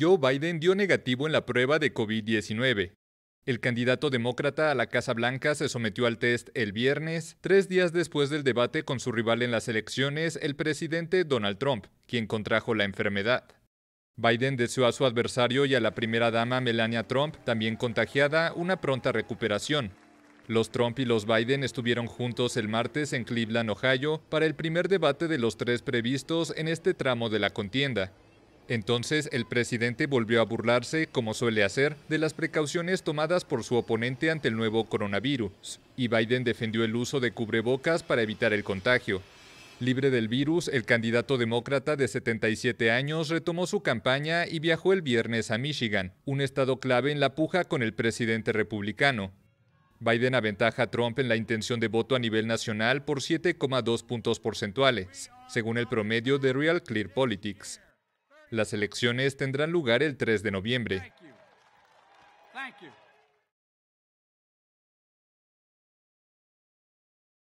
Joe Biden dio negativo en la prueba de COVID-19. El candidato demócrata a la Casa Blanca se sometió al test el viernes, tres días después del debate con su rival en las elecciones, el presidente Donald Trump, quien contrajo la enfermedad. Biden deseó a su adversario y a la primera dama Melania Trump, también contagiada, una pronta recuperación. Los Trump y los Biden estuvieron juntos el martes en Cleveland, Ohio, para el primer debate de los tres previstos en este tramo de la contienda. Entonces el presidente volvió a burlarse, como suele hacer, de las precauciones tomadas por su oponente ante el nuevo coronavirus, y Biden defendió el uso de cubrebocas para evitar el contagio. Libre del virus, el candidato demócrata de 77 años retomó su campaña y viajó el viernes a Michigan, un estado clave en la puja con el presidente republicano. Biden aventaja a Trump en la intención de voto a nivel nacional por 7,2 puntos porcentuales, según el promedio de Real Clear Politics. Las elecciones tendrán lugar el 3 de noviembre.